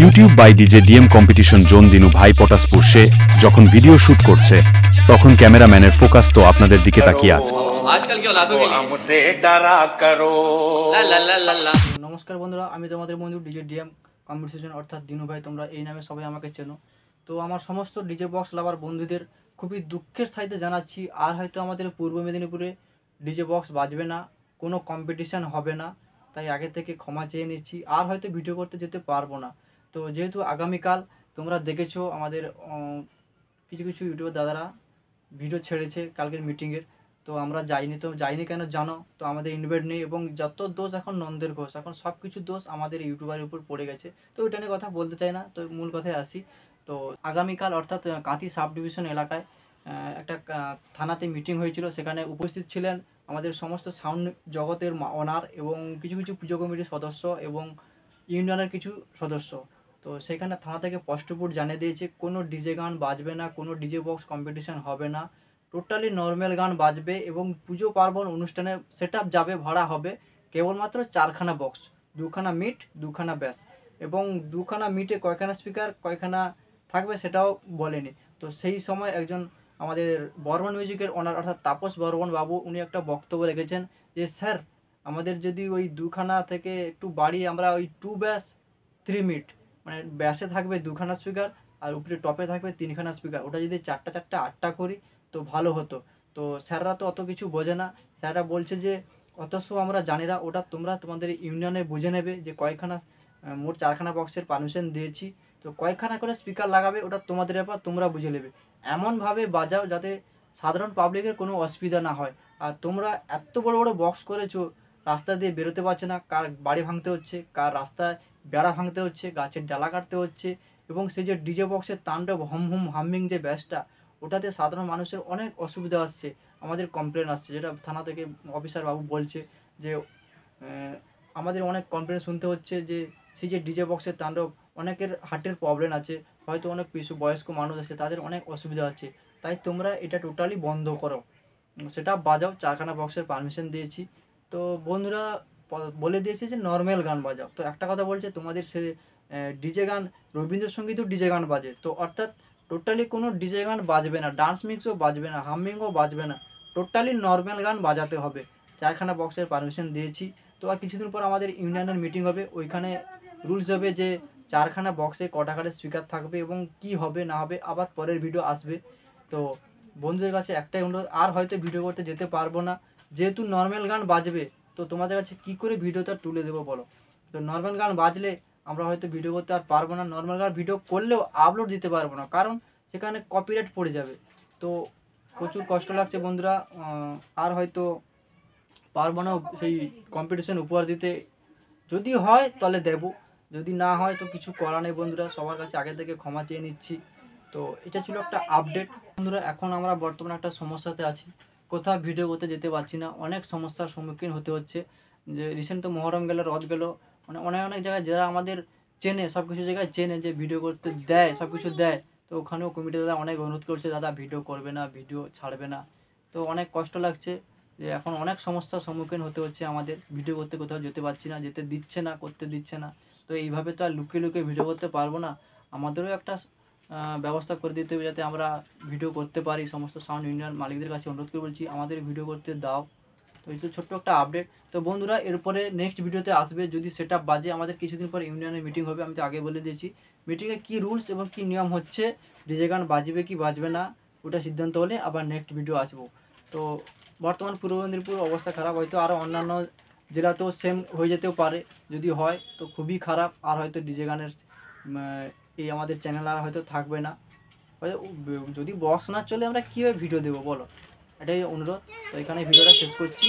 YouTube by DJ DM competition zone দিনু ভাই পটাস পুরশে যখন ভিডিও শুট করছে তখন ক্যামেরাম্যানের ফোকাস তো আপনাদের দিকে তাকিয়ে আছে নমস্কার বন্ধুরা আমি তোমাদের বন্ধু ডিজে ডিএম কম্পিটিশন অর্থাৎ দিনু ভাই তোমরা এই নামে সবাই আমাকে চেনো তো আমার সমস্ত ডিজে বক্স লাভার বন্ধুদের খুবই দুঃখের সাইতে জানাচ্ছি আর হয়তো আমাদের পূর্ব মেদিনীপুরে ডিজে বক্স বাজবে না কোনো কম্পিটিশান হবে না তাই আগে থেকে ক্ষমা চেয়ে নিচ্ছি আর হয়তো ভিডিও করতে যেতে পারবো না তো যেহেতু আগামীকাল তোমরা দেখেছো আমাদের কিছু কিছু ইউটিউবের দাদারা ভিডিও ছেড়েছে কালকের মিটিংয়ের তো আমরা যাইনি তো যাইনি কেন জানো তো আমাদের ইনভাইট নেই এবং যত দোষ এখন নন্দের ঘোষ এখন সব কিছু দোষ আমাদের ইউটিউবের উপর পড়ে গেছে তো ওইটা নিয়ে কথা বলতে চাই না তো মূল কথায় আসি তো আগামীকাল অর্থাৎ কাঁথি সাব ডিভিশন এলাকায় একটা থানাতে মিটিং হয়েছিল সেখানে উপস্থিত ছিলেন আমাদের সমস্ত সাউন্ড জগতের অনার এবং কিছু কিছু পুজো কমিটির সদস্য এবং ইউনিয়নের কিছু সদস্য তো সেখানে থানা থেকে স্পষ্টপুর জানিয়ে দিয়েছে কোনো ডিজে গান বাজবে না কোনো ডিজে বক্স কম্পিটিশান হবে না টোটালি নর্মাল গান বাজবে এবং পুজো পার্বণ অনুষ্ঠানে সেট যাবে ভাড়া হবে কেবলমাত্র চারখানা বক্স দুখানা মিট দুখানা ব্যাস এবং দুখানা মিটে কয়খানা স্পিকার কয়খানা থাকবে সেটাও বলেনি তো সেই সময় একজন আমাদের বর্মন মিউজিকের ওনার অর্থাৎ তাপস বর্মন বাবু উনি একটা বক্তব্য রেখেছেন যে স্যার আমাদের যদি ওই দুখানা থেকে একটু বাড়ি আমরা ওই টু ব্যাস থ্রি মিট মানে ব্যাসে থাকবে দুখানা স্পিকার আর উপরে টপে থাকবে তিনখানা স্পিকার ওটা যদি চারটা চারটা আটটা করি তো ভালো হতো তো স্যাররা তো অত কিছু বোঝে না স্যাররা বলছে যে অত আমরা জানি না ওটা তোমরা তোমাদের ইউনিয়নে বুঝে নেবে যে কয়খানা মোট চারখানা বক্সের পারমিশন দিয়েছি তো কয়খানা করে স্পিকার লাগাবে ওটা তোমাদের ব্যাপার তোমরা বুঝে নেবে এমনভাবে বাজাও যাতে সাধারণ পাবলিকের কোনো অসুবিধা না হয় আর তোমরা এত বড় বড় বক্স করেছো রাস্তা দিয়ে বেরোতে পারছে না কার বাড়ি ভাঙতে হচ্ছে কার রাস্তায় বেড়া ভাঙতে হচ্ছে গাছের ডালা কাটতে হচ্ছে এবং সেই যে ডিজে বক্সের তাণ্ডব হম হুম হাম্মিং যে ব্যাসটা ওটাতে সাধারণ মানুষের অনেক অসুবিধা আসছে আমাদের কমপ্লেন আসছে যেটা থানা থেকে অফিসার বাবু বলছে যে আমাদের অনেক কমপ্লেন শুনতে হচ্ছে যে সেই যে ডিজে বক্সের তাণ্ডব অনেকের হার্টের প্রবলেম আছে হয়তো অনেক পিছু বয়স্ক মানুষ আছে তাদের অনেক অসুবিধা আছে তাই তোমরা এটা টোটালি বন্ধ করো সেটা বাজাও চারখানা বক্সের পারমিশন দিয়েছি তো বন্ধুরা বলে দিয়েছে যে নর্মাল গান বাজাও তো একটা কথা বলছে তোমাদের সে ডিজে গান রবীন্দ্রসঙ্গীতও ডিজে গান বাজে তো অর্থাৎ টোটালি কোনো ডিজে গান বাজবে না ডান্স মিক্সও বাজবে না হামিংও বাজবে না টোটালি নর্মাল গান বাজাতে হবে চারখানা বক্সের পারমিশন দিয়েছি তো আর কিছুদিন পর আমাদের ইউনিয়নের মিটিং হবে ওইখানে রুলস হবে যে চারখানা বক্সে কটা করে স্পিকার থাকবে এবং কি হবে না হবে আবার পরের ভিডিও আসবে তো বন্ধুদের কাছে একটাই অনুরোধ আর হয়তো ভিডিও করতে যেতে পারবো না যেহেতু নর্মাল গান বাজবে তো তোমাদের কাছে কি করে ভিডিওটা তুলে দেবো বলো তো নর্মাল গান বাজলে আমরা হয়তো ভিডিও করতে আর পারবো না নর্মাল গান ভিডিও করলেও আপলোড দিতে পারবো না কারণ সেখানে কপিরাইট পড়ে যাবে তো প্রচুর কষ্ট লাগছে বন্ধুরা আর হয়তো পারবো না সেই কম্পিটিশান উপহার দিতে যদি হয় তাহলে দেব যদি না হয় তো কিছু করা নেই বন্ধুরা সবার কাছে আগে থেকে ক্ষমা চেয়ে নিচ্ছি তো এটা ছিল একটা আপডেট বন্ধুরা এখন আমরা বর্তমানে একটা সমস্যাতে আছি কোথাও ভিডিও করতে যেতে পারছি না অনেক সমস্যার সম্মুখীন হতে হচ্ছে যে রিসেন্ট তো মহরম গেল রথ গেল মানে অনেক অনেক জায়গায় যারা আমাদের চেনে সব কিছু জায়গায় চেনে যে ভিডিও করতে দেয় সব কিছু দেয় তো ওখানেও কমিটি দাদা অনেক অনুরোধ করছে দাদা ভিডিও করবে না ভিডিও ছাড়বে না তো অনেক কষ্ট লাগছে যে এখন অনেক সমস্যার সম্মুখীন হতে হচ্ছে আমাদের ভিডিও করতে কোথাও যেতে পারছি না যেতে দিচ্ছে না করতে দিচ্ছে না তো এইভাবে তো আর লুকিয়ে লুকিয়ে ভিডিও করতে পারবো না আমাদেরও একটা ব্যবস্থা করে দিতে হবে যাতে আমরা ভিডিও করতে পারি সমস্ত সাউন্ড ইঞ্জিনিয়ার মালিকদের কাছে অনুরোধ করে বলছি আমাদের ভিডিও করতে দাও তো এই তো ছোট্ট একটা আপডেট তো বন্ধুরা এরপরে নেক্সট ভিডিওতে আসবে যদি সেট বাজে আমাদের কিছুদিন পর ইউনিয়নের মিটিং হবে আমি তো আগে বলে দিয়েছি মিটিংয়ে কী রুলস এবং কী নিয়ম হচ্ছে ডিজে গান বাজবে কি বাজবে না ওটা সিদ্ধান্ত হলে আবার নেক্সট ভিডিও আসবো তো বর্তমান পূর্ব মেদিনীপুর অবস্থা খারাপ হয়তো আরও অন্যান্য জেলাতেও সেম হয়ে যেতেও পারে যদি হয় তো খুবই খারাপ আর হয়তো ডিজে গানের এই আমাদের চ্যানেল আর হয়তো থাকবে না হয়তো যদি বক্স না চলে আমরা কীভাবে ভিডিও দেবো বলো এটাই অনুরোধ তো এখানে ভিডিওটা শেষ করছি